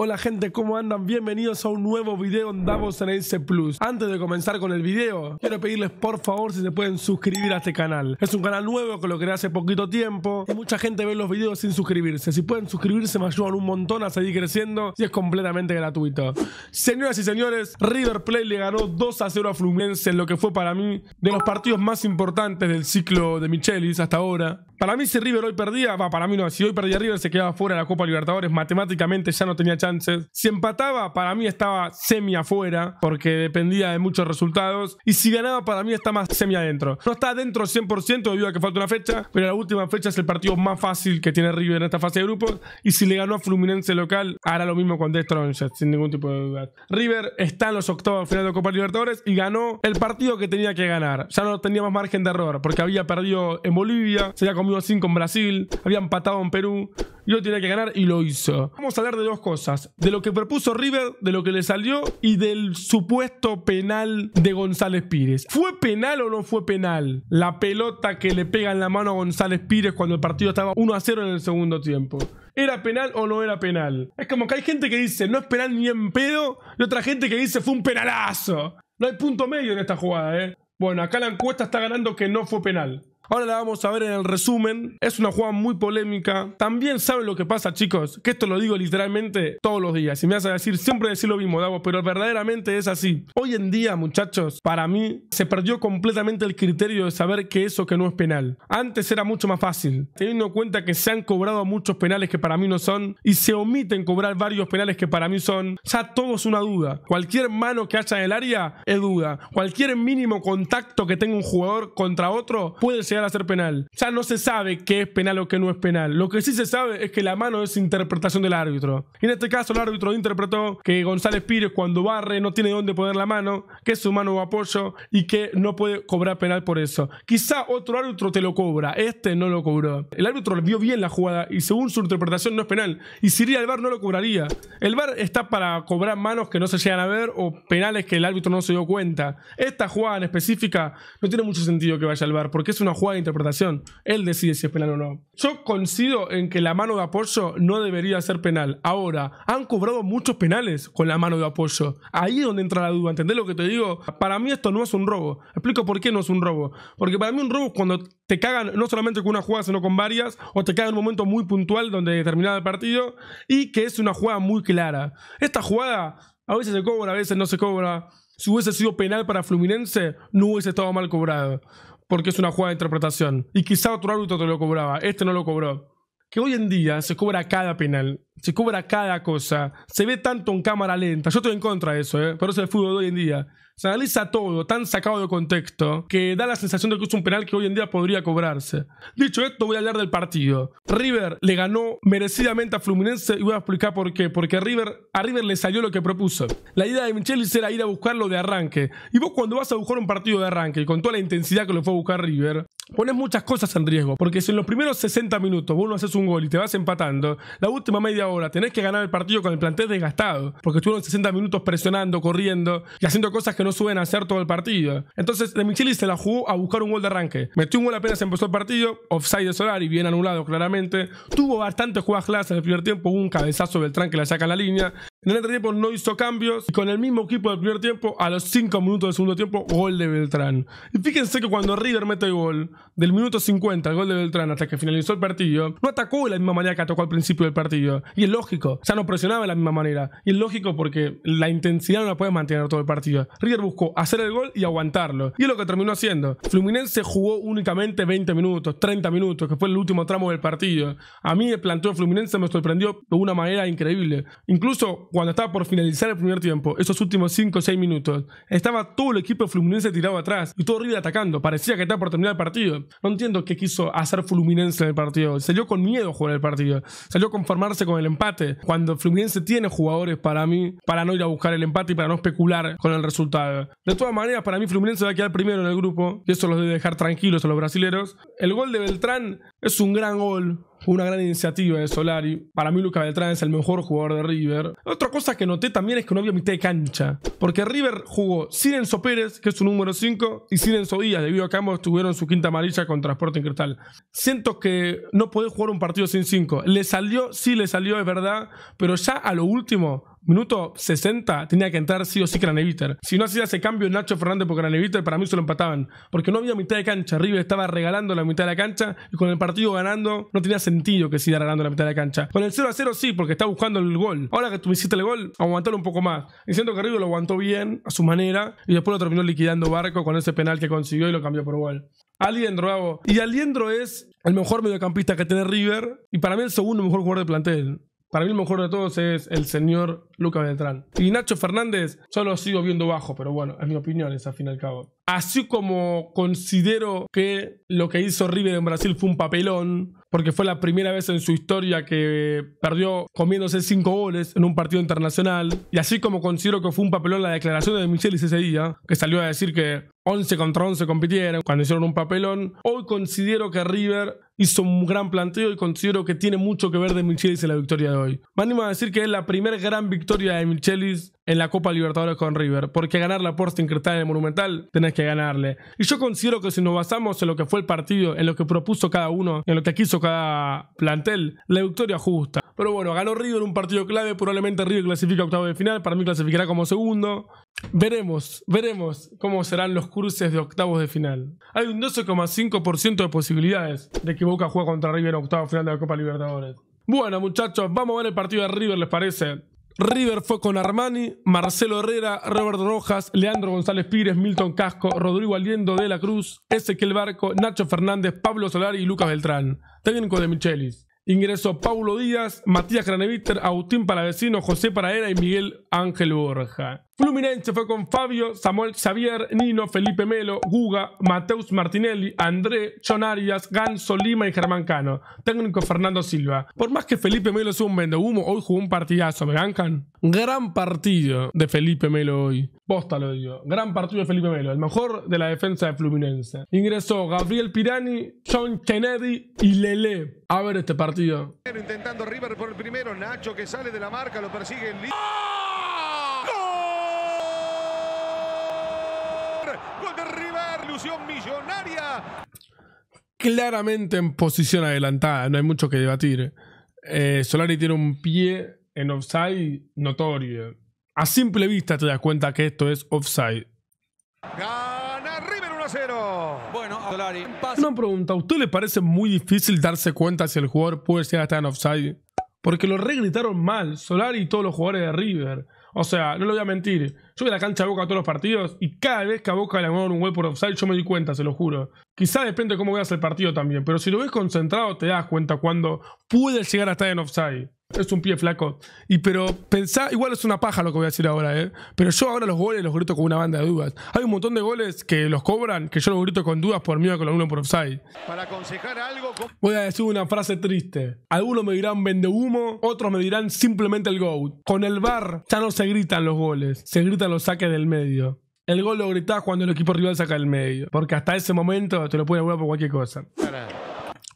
Hola gente, ¿cómo andan? Bienvenidos a un nuevo video en Davos en Plus. Antes de comenzar con el video, quiero pedirles por favor si se pueden suscribir a este canal. Es un canal nuevo que lo creé hace poquito tiempo y mucha gente ve los videos sin suscribirse. Si pueden suscribirse me ayudan un montón a seguir creciendo y es completamente gratuito. Señoras y señores, River Plate le ganó 2 a 0 a Fluminense en lo que fue para mí de los partidos más importantes del ciclo de Michelis hasta ahora. Para mí, si River hoy perdía, va, para mí no, si hoy perdía River se quedaba fuera de la Copa Libertadores, matemáticamente ya no tenía chances. Si empataba, para mí estaba semi afuera, porque dependía de muchos resultados. Y si ganaba, para mí está más semi adentro. No está adentro 100% debido a que falta una fecha, pero la última fecha es el partido más fácil que tiene River en esta fase de grupos. Y si le ganó a Fluminense local, hará lo mismo con Destronja, sin ningún tipo de duda. River está en los octavos final de Copa Libertadores y ganó el partido que tenía que ganar. Ya no tenía más margen de error, porque había perdido en Bolivia, se había comido 5 en Brasil, había empatado en Perú, y lo tenía que ganar y lo hizo. Vamos a hablar de dos cosas, de lo que propuso River, de lo que le salió y del supuesto penal de González Pires. ¿Fue penal o no fue penal? La pelota que le pega en la mano a González Pires cuando el partido estaba 1 a 0 en el segundo tiempo. ¿Era penal o no era penal? Es como que hay gente que dice no es penal ni en pedo y otra gente que dice fue un penalazo. No hay punto medio en esta jugada, ¿eh? Bueno, acá la encuesta está ganando que no fue penal. Ahora la vamos a ver en el resumen. Es una jugada muy polémica. También saben lo que pasa, chicos, que esto lo digo literalmente todos los días. Si me vas a decir, siempre decir lo mismo, davo pero verdaderamente es así. Hoy en día, muchachos, para mí se perdió completamente el criterio de saber que eso que no es penal. Antes era mucho más fácil, teniendo en cuenta que se han cobrado muchos penales que para mí no son y se omiten cobrar varios penales que para mí son. Ya todo es una duda. Cualquier mano que haya en el área es duda. Cualquier mínimo contacto que tenga un jugador contra otro puede ser a ser penal. Ya no se sabe qué es penal o qué no es penal. Lo que sí se sabe es que la mano es interpretación del árbitro. en este caso el árbitro interpretó que González Pires cuando barre no tiene dónde poner la mano, que es su mano o apoyo y que no puede cobrar penal por eso. Quizá otro árbitro te lo cobra, este no lo cobró. El árbitro vio bien la jugada y según su interpretación no es penal. Y si iría al bar no lo cobraría. El bar está para cobrar manos que no se llegan a ver o penales que el árbitro no se dio cuenta. Esta jugada en específica no tiene mucho sentido que vaya al bar porque es una jugada de interpretación. Él decide si es penal o no. Yo coincido en que la mano de apoyo no debería ser penal. Ahora, han cobrado muchos penales con la mano de apoyo. Ahí es donde entra la duda. ¿Entendés lo que te digo? Para mí esto no es un robo. Explico por qué no es un robo. Porque para mí un robo es cuando te cagan no solamente con una jugada, sino con varias, o te cagan en un momento muy puntual donde terminaba el partido, y que es una jugada muy clara. Esta jugada a veces se cobra, a veces no se cobra. Si hubiese sido penal para Fluminense, no hubiese estado mal cobrado porque es una jugada de interpretación. Y quizá otro árbitro te lo cobraba, este no lo cobró. Que hoy en día se cobra cada penal, se cobra cada cosa, se ve tanto en cámara lenta. Yo estoy en contra de eso, ¿eh? pero es el fútbol de hoy en día se analiza todo tan sacado de contexto que da la sensación de que es un penal que hoy en día podría cobrarse. Dicho esto, voy a hablar del partido. River le ganó merecidamente a Fluminense y voy a explicar por qué. Porque River, a River le salió lo que propuso. La idea de Michelis era ir a buscarlo de arranque. Y vos cuando vas a buscar un partido de arranque y con toda la intensidad que lo fue a buscar River, pones muchas cosas en riesgo. Porque si en los primeros 60 minutos vos no haces un gol y te vas empatando, la última media hora tenés que ganar el partido con el plantel desgastado. Porque estuvieron 60 minutos presionando, corriendo y haciendo cosas que no no suben hacer todo el partido. Entonces, De Micheli se la jugó a buscar un gol de arranque. Metió un gol apenas empezó el partido, offside de y bien anulado claramente. Tuvo bastante jugadas clases en el primer tiempo, un cabezazo Beltrán que la saca la línea. En el tiempo no hizo cambios y con el mismo equipo del primer tiempo, a los 5 minutos del segundo tiempo, gol de Beltrán. Y fíjense que cuando River mete el gol, del minuto 50 al gol de Beltrán hasta que finalizó el partido, no atacó de la misma manera que atacó al principio del partido. Y es lógico, o sea, no presionaba de la misma manera. Y es lógico porque la intensidad no la puede mantener todo el partido. River buscó hacer el gol y aguantarlo. Y es lo que terminó haciendo. Fluminense jugó únicamente 20 minutos, 30 minutos, que fue el último tramo del partido. A mí el planteo de Fluminense me sorprendió de una manera increíble. Incluso cuando estaba por finalizar el primer tiempo, esos últimos 5 o 6 minutos, estaba todo el equipo Fluminense tirado atrás y todo River atacando. Parecía que estaba por terminar el partido. No entiendo qué quiso hacer Fluminense en el partido. Salió con miedo a jugar el partido. Salió a conformarse con el empate. Cuando Fluminense tiene jugadores para mí, para no ir a buscar el empate y para no especular con el resultado. De todas maneras, para mí Fluminense va a quedar primero en el grupo y eso los debe dejar tranquilos a los brasileros. El gol de Beltrán es un gran gol una gran iniciativa de Solari. Para mí, Luca Beltrán es el mejor jugador de River. Otra cosa que noté también es que no había mitad de cancha. Porque River jugó sin Enzo Pérez, que es su número 5, y sin Enzo Díaz, debido a que ambos tuvieron su quinta amarilla con Transporte en Cristal. Siento que no podés jugar un partido sin 5. Le salió, sí le salió, es verdad, pero ya a lo último Minuto 60 tenía que entrar sí o sí Craneviter. Si no hacía ese cambio Nacho Fernández por Craneviter, para mí se lo empataban. Porque no había mitad de cancha. River estaba regalando la mitad de la cancha y con el partido ganando no tenía sentido que siga regalando la mitad de la cancha. Con el 0 a 0 sí, porque está buscando el gol. Ahora que tú hiciste el gol, aguantar un poco más. Y siento que River lo aguantó bien, a su manera, y después lo terminó liquidando Barco con ese penal que consiguió y lo cambió por gol. Aliendro, Y Aliendro es el mejor mediocampista que tiene River y para mí el segundo mejor jugador de plantel. Para mí el mejor de todos es el señor Luca Beltrán. Y Nacho Fernández, solo lo sigo viendo bajo, pero bueno, es mi opinión, es al fin y al cabo. Así como considero que lo que hizo River en Brasil fue un papelón, porque fue la primera vez en su historia que perdió comiéndose cinco goles en un partido internacional, y así como considero que fue un papelón la declaración de Michelis ese día, que salió a decir que 11 contra 11 compitieron cuando hicieron un papelón, hoy considero que River hizo un gran planteo y considero que tiene mucho que ver de Michelis en la victoria de hoy. Me animo a decir que es la primera gran victoria de Michelis en la Copa Libertadores con River, porque ganar la Porsche en en el Monumental tenés que ganarle. Y yo considero que si nos basamos en lo que fue el partido, en lo que propuso cada uno, en lo que quiso cada plantel, la victoria justa. Pero bueno, ganó River un partido clave, probablemente River clasifica a octavo de final, para mí clasificará como segundo. Veremos, veremos cómo serán los cruces de octavos de final. Hay un 12,5% de posibilidades de que Boca juegue contra River en octavos final de la Copa Libertadores. Bueno, muchachos, vamos a ver el partido de River, ¿les parece? River fue con Armani, Marcelo Herrera, Robert Rojas, Leandro González Pires, Milton Casco, Rodrigo Aliendo de la Cruz, Ezequiel Barco, Nacho Fernández, Pablo Solari y Lucas Beltrán. Técnico de Michelis. Ingresó Paulo Díaz, Matías Graneviter, Agustín Palavecino, José Paraera y Miguel Ángel Borja. Fluminense fue con Fabio, Samuel Xavier, Nino, Felipe Melo, Guga, Mateus Martinelli, André, John Arias, Ganso Lima y Germán Cano. Técnico Fernando Silva. Por más que Felipe Melo sea un humo hoy jugó un partidazo, ¿me gancan? Gran partido de Felipe Melo hoy. Posta lo digo. Gran partido de Felipe Melo, el mejor de la defensa de Fluminense. Ingresó Gabriel Pirani, John Kennedy y Lele. A ver este partido. Intentando River por el primero, Nacho que sale de la marca, lo persigue ¡Oh! ilusión millonaria. Claramente en posición adelantada, no hay mucho que debatir. Eh, Solari tiene un pie en offside notorio. A simple vista te das cuenta que esto es offside. Gana River 1 0. Bueno, Solari. Una pregunta, ¿a usted le parece muy difícil darse cuenta si el jugador puede ser hasta estar en offside? Porque lo regritaron mal, Solari y todos los jugadores de River. O sea, no lo voy a mentir. Yo voy a la cancha de Boca a todos los partidos y cada vez que a Boca le anulan un gol por offside, yo me doy cuenta, se lo juro. Quizá depende de cómo veas el partido también, pero si lo ves concentrado, te das cuenta cuando puedes llegar a estar en offside. Es un pie flaco. Y pero pensá, igual es una paja lo que voy a decir ahora, ¿eh? Pero yo ahora los goles los grito con una banda de dudas. Hay un montón de goles que los cobran, que yo los grito con dudas por miedo a que lo por offside. Para aconsejar algo. Voy a decir una frase triste. Algunos me dirán vende humo, otros me dirán simplemente el GOAT. Con el bar ya no se gritan los goles, se gritan lo saque del medio. El gol lo gritás cuando el equipo rival saca del medio. Porque hasta ese momento te lo puede jugar por cualquier cosa.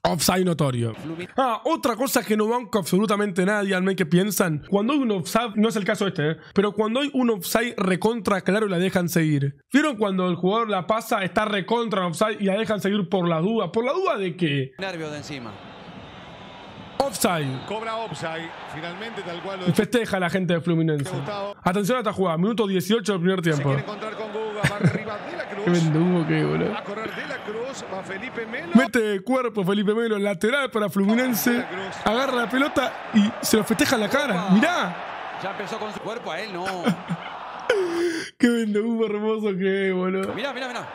Offside notorio. Ah, otra cosa que no banco absolutamente nadie al menos que piensan. Cuando hay un offside, no es el caso este, ¿eh? pero cuando hay un offside recontra claro la dejan seguir. ¿Vieron cuando el jugador la pasa, está recontra offside y la dejan seguir por la duda? ¿Por la duda de qué? Nervios de encima. Offside. Cobra offside. Finalmente, tal cual lo Festeja la gente de Fluminense. Atención a esta jugada. Minuto 18 del primer tiempo. Se encontrar con arriba Qué que, boludo. Va a correr de la cruz. Va Felipe Melo. Mete de cuerpo Felipe Melo. Lateral para Fluminense. Agarra la pelota y se lo festeja en la cara. Mirá. Ya empezó con su cuerpo a él, no. Qué vendugo hermoso que es, boludo. Mirá, mirá, mirá.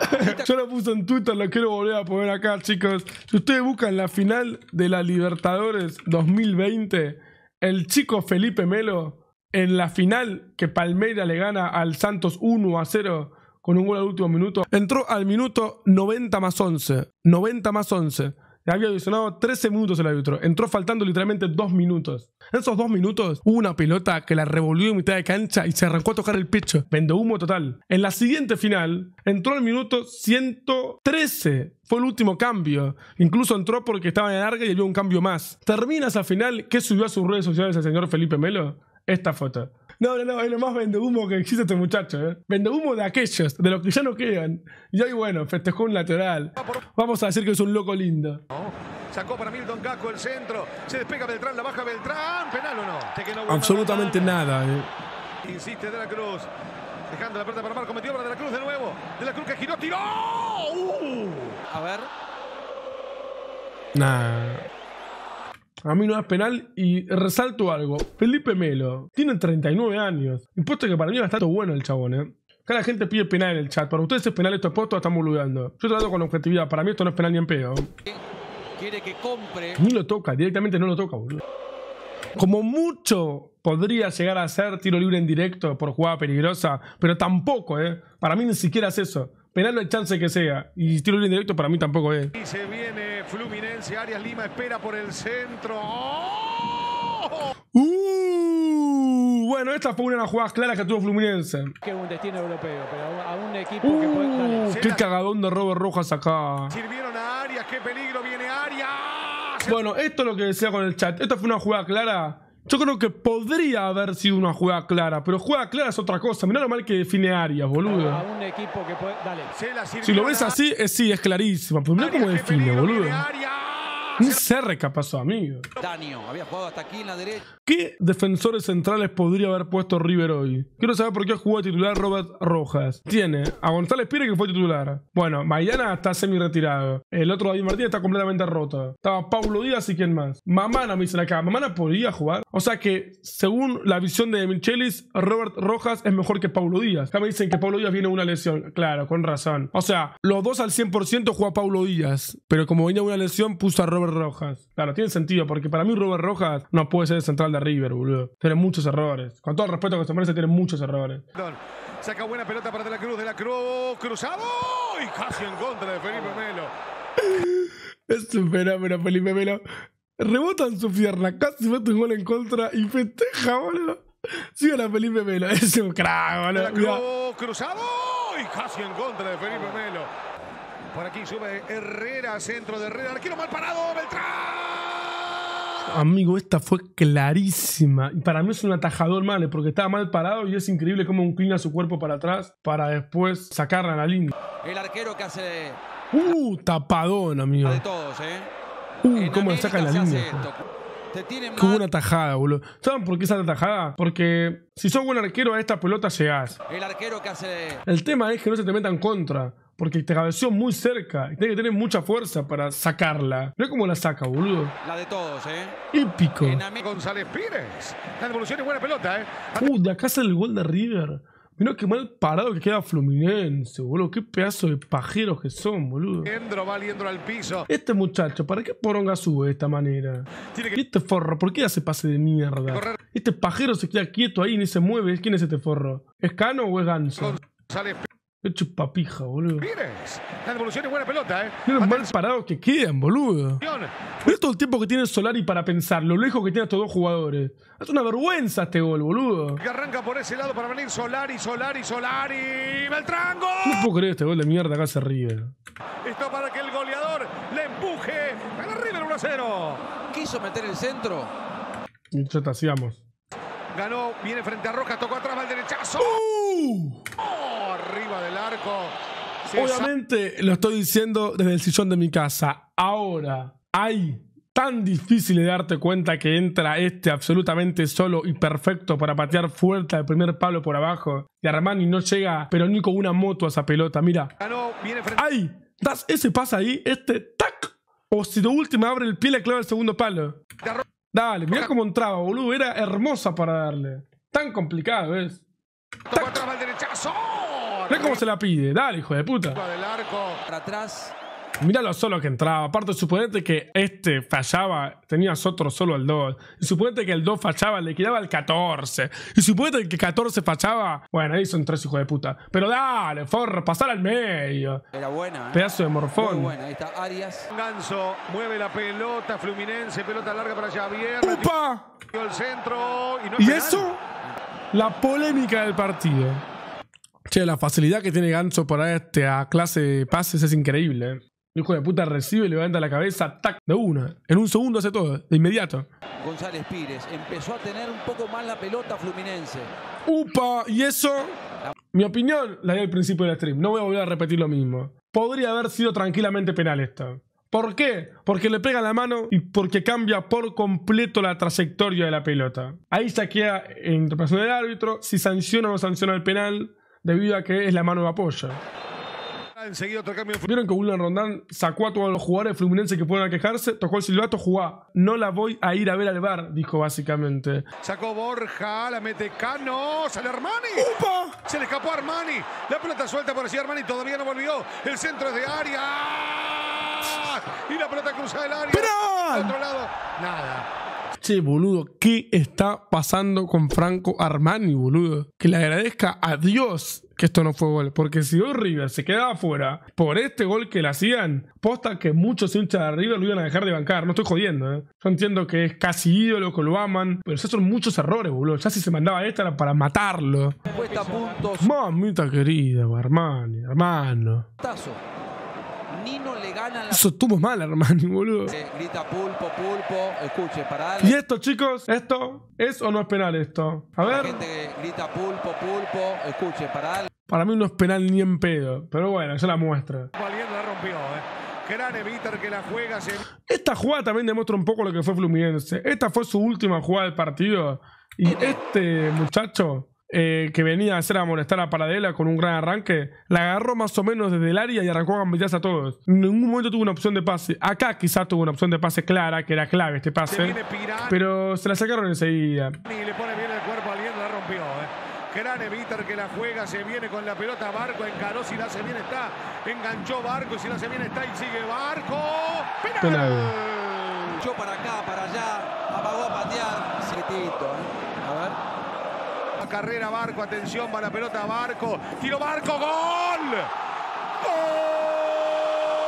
Yo lo puse en Twitter, lo quiero volver a poner acá, chicos. Si ustedes buscan la final de la Libertadores 2020, el chico Felipe Melo, en la final que Palmeira le gana al Santos 1 a 0 con un gol al último minuto, entró al minuto 90 más 11. 90 más 11. Había adicionado 13 minutos el árbitro. Entró faltando literalmente 2 minutos. En esos 2 minutos una pelota que la revolvió en mitad de cancha y se arrancó a tocar el pecho. Vende humo total. En la siguiente final entró al minuto 113. Fue el último cambio. Incluso entró porque estaba en larga y había un cambio más. Termina esa final. que subió a sus redes sociales el señor Felipe Melo? Esta foto. No, no, no, es lo más vende humo que existe este muchacho, ¿eh? Vende humo de aquellos, de los que ya no quedan. Y ahí, bueno, festejó un lateral. Vamos a decir que es un loco lindo. sacó para Milton Gasco el centro. Se despega Beltrán, la baja Beltrán. ¿Penal o no? Absolutamente nada, eh. Insiste De la Cruz. Dejando la puerta para Marco, metió para De la Cruz de nuevo. De la Cruz que giró, tiró. A ver. Nah. A mí no es penal y resalto algo. Felipe Melo tiene 39 años. Impuesto que para mí es bastante bueno el chabón, ¿eh? gente pide penal en el chat. Para ustedes es penal esto es o estamos boludeando. Yo trato con objetividad. Para mí esto no es penal ni en pedo. Quiere que compre. Ni lo toca, directamente no lo toca, boludo. Como mucho podría llegar a ser tiro libre en directo por jugada peligrosa, pero tampoco, ¿eh? Para mí ni siquiera es eso. Penal no hay chance que sea. Y tiro libre en directo para mí tampoco es. Y se Fluminense. Arias Lima espera por el centro. ¡Oh! Uh, bueno, esta fue una de las jugadas claras que tuvo Fluminense. Que un destino europeo, pero a un equipo que puede... Uh, estar... ¡Qué cagadón de Robert Rojas acá! Sirvieron a Arias, qué peligro viene Arias. Bueno, esto es lo que decía con el chat. Esta fue una jugada clara yo creo que podría haber sido una jugada clara, pero jugada clara es otra cosa. Mirá lo mal que define Arias, boludo. Si lo ves así, es, sí, es clarísima. Pero mirá cómo define, boludo. Ni se recapazó, amigo. había jugado hasta aquí en la derecha. ¿Qué defensores centrales podría haber puesto River hoy? Quiero saber por qué jugó titular Robert Rojas. Tiene a González Pires que fue titular. Bueno, Mayana está semi retirado. El otro David Martínez está completamente roto. Estaba Paulo Díaz y quién más. Mamana me dicen acá. Mamana podría jugar. O sea que, según la visión de Michelis, Robert Rojas es mejor que Paulo Díaz. Acá me dicen que Paulo Díaz viene una lesión. Claro, con razón. O sea, los dos al 100% a Paulo Díaz. Pero como venía una lesión, puso a Robert Rojas. Claro, tiene sentido, porque para mí Robert Rojas no puede ser el central de River, boludo. Tiene muchos errores. Con todo el respeto que se merece, tiene muchos errores. saca buena pelota para De la Cruz, De la Cruz, cruzado y casi en contra de Felipe Melo. es un fenómeno, Felipe Melo. Rebota en su pierna, casi mete un gol en contra y festeja, boludo. sigue la Felipe Melo, es un crack, boludo. De la Cruz, cruzado y casi en contra de Felipe Melo. Por aquí sube Herrera, centro de Herrera. Arquero mal parado, Beltrán. Amigo, esta fue clarísima. Y para mí es un atajador mal, porque estaba mal parado y es increíble cómo inclina su cuerpo para atrás para después sacarla a la línea. El arquero que hace. ¡Uh! Tapadón, amigo. De todos, ¿eh? ¡Uh! ¿Cómo le saca la línea? Qué buena tajada, boludo. ¿Saben por qué esa tajada? Porque si sos buen arquero a esta pelota llegás. El arquero que hace. El tema es que no se te metan contra porque te cabeceó muy cerca. Y tiene que tener mucha fuerza para sacarla. es como la saca, boludo. La de todos, ¿eh? Épico. González Pires. La devolución es buena pelota, ¿eh? Uh, de acá sale el gol de River. Mirá qué mal parado que queda Fluminense, boludo. Qué pedazo de pajeros que son, boludo. al piso. Este muchacho, ¿para qué poronga sube de esta manera? Tiene Este forro, ¿por qué hace pase de mierda? Este pajero se queda quieto ahí, ni se mueve. ¿Quién es este forro? ¿Es Cano o es Ganso? González hecho papija, boludo. Pires. La devolución es buena pelota, eh. Mira los mal parados que quedan, boludo. Mira todo el tiempo que tiene Solari para pensar, lo lejos que tiene estos dos jugadores. Es una vergüenza este gol, boludo. Que arranca por ese lado para venir Solari, Solari, Solari. ¡Beltrán, gol! No puedo creer este gol de mierda acá se River. Esto para que el goleador le empuje. Gana River 1 0. Quiso meter el centro. Y ya Ganó, viene frente a Roca, tocó atrás, va el derechazo. ¡Uh! Obviamente lo estoy diciendo desde el sillón de mi casa. Ahora, hay tan difícil de darte cuenta que entra este absolutamente solo y perfecto para patear fuerte el primer palo por abajo. Y Armani no llega, pero ni con una moto a esa pelota, mira. ¡Ay! Das ese pasa ahí, este tac. O si lo último abre el pie le clava el segundo palo. Dale, mira cómo entraba, boludo. Era hermosa para darle. Tan complicado ves Ve cómo se la pide. Dale, hijo de puta. Del arco, atrás. mira lo solo que entraba. Aparte, suponete que este fallaba, tenías otro solo al 2. Y suponete que el 2 fallaba, le quedaba el 14. Y suponete que 14 fallaba. Bueno, ahí son tres hijo de puta. Pero dale, forro, pasar al medio. Era buena, ¿eh? Pedazo de morfón. Muy buena, ahí está Arias. Ganso mueve la pelota, Fluminense, pelota larga para Javier. ¡Pupa! ¿Y eso? La polémica del partido la facilidad que tiene Ganso para este a clase de pases es increíble. Eh. Hijo de puta recibe, levanta la cabeza, tac, de una. En un segundo hace todo, de inmediato. González Pires empezó a tener un poco más la pelota fluminense. ¡Upa! Y eso, mi opinión, la dio al principio del stream. No voy a volver a repetir lo mismo. Podría haber sido tranquilamente penal esto. ¿Por qué? Porque le pega la mano y porque cambia por completo la trayectoria de la pelota. Ahí ya queda en interpretación del árbitro, si sanciona o no sanciona el penal debido a que es la mano de apoyo. Enseguida otro cambio. Vieron que William Rondán sacó a todos los jugadores fluminenses que fueron quejarse, tocó el silbato, jugá. No la voy a ir a ver al bar, dijo básicamente. Sacó Borja, la mete Cano, sale Armani. ¡Upa! Se le escapó Armani. La pelota suelta por así Armani, todavía no volvió. El centro es de área. Y la pelota cruza el área. ¡Pero! Otro lado, nada boludo, ¿qué está pasando con Franco Armani, boludo? Que le agradezca a Dios que esto no fue gol, porque si hoy River se quedaba afuera por este gol que le hacían, posta que muchos hinchas de River lo iban a dejar de bancar, no estoy jodiendo, ¿eh? Yo entiendo que es casi ídolo, que lo aman, pero esos son muchos errores, boludo. Ya si se mandaba esta era para matarlo. Mamita querida, Armani hermano le Eso estuvo mal, hermano, boludo. Eh, para Y esto, chicos, esto es o no es penal esto. A ver. grita pulpo, pulpo, escuche, para Para mí no es penal ni en pedo, pero bueno, ya la muestra. Eh. que juega. Esta jugada también demuestra un poco lo que fue Fluminense. Esta fue su última jugada del partido. Y eh, este muchacho eh, que venía a hacer a molestar a Paradela con un gran arranque, la agarró más o menos desde el área y arrancó a a todos. En ningún momento tuvo una opción de pase. Acá quizás tuvo una opción de pase clara, que era clave este pase. Pero se la sacaron enseguida. Y le pone bien el cuerpo al la rompió. Eh. Gran Eviter que la juega, se viene con la pelota Barco, encaró, si la hace bien está, enganchó Barco, y si la se bien está y sigue Barco. para acá, para allá, apagó a patear. Eh carrera Barco, atención, para la pelota Barco, tiro Barco, gol. ¡Gol!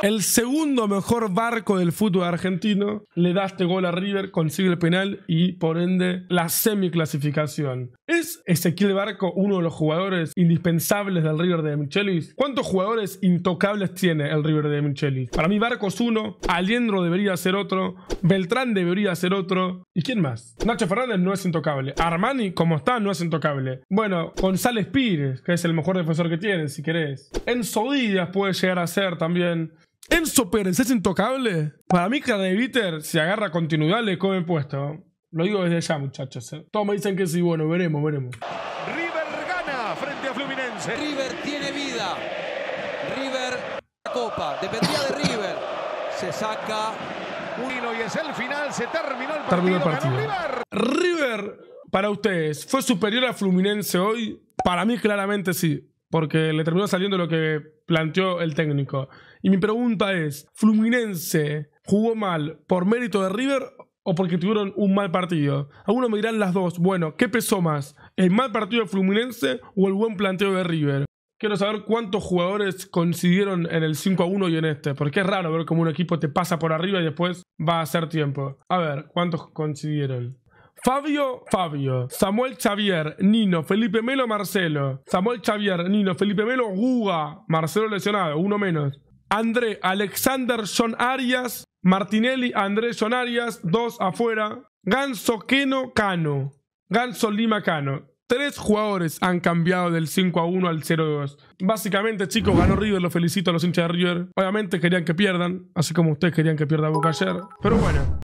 El segundo mejor barco del fútbol argentino le da este gol a River, consigue el penal y por ende la semiclasificación. ¿Es Ezequiel Barco uno de los jugadores indispensables del River de Michelis? ¿Cuántos jugadores intocables tiene el River de Michelis? Para mí Barco es uno, Aliendro debería ser otro, Beltrán debería ser otro. ¿Y quién más? Nacho Fernández no es intocable. Armani, como está, no es intocable. Bueno, González Pires, que es el mejor defensor que tiene, si querés. Enzo Díaz puede llegar a ser también. Enzo Pérez es intocable. Para mí, bitter si agarra continuidad, le come puesto. Lo digo desde ya, muchachos. Eh. Todos me dicen que sí, bueno, veremos, veremos. River gana frente a Fluminense. River tiene vida. River la copa. Dependía de River. Se saca un y es el final. Se terminó el partido. River, para ustedes, ¿fue superior a Fluminense hoy? Para mí, claramente sí porque le terminó saliendo lo que planteó el técnico. Y mi pregunta es, ¿Fluminense jugó mal por mérito de River o porque tuvieron un mal partido? Algunos me dirán las dos. Bueno, ¿qué pesó más? ¿El mal partido de Fluminense o el buen planteo de River? Quiero saber cuántos jugadores coincidieron en el 5 a 1 y en este, porque es raro ver cómo un equipo te pasa por arriba y después va a hacer tiempo. A ver, ¿cuántos coincidieron? Fabio, Fabio, Samuel Xavier, Nino, Felipe Melo, Marcelo, Samuel Xavier, Nino, Felipe Melo, Guga, Marcelo lesionado, uno menos. André, Alexander, John Arias, Martinelli, André, John Arias, dos afuera. Ganso, Keno, Cano. Ganso, Lima, Cano. Tres jugadores han cambiado del 5 a 1 al 0 2. Básicamente, chicos, ganó River, lo felicito a los hinchas de River. Obviamente querían que pierdan, así como ustedes querían que pierda Boca ayer. Pero bueno.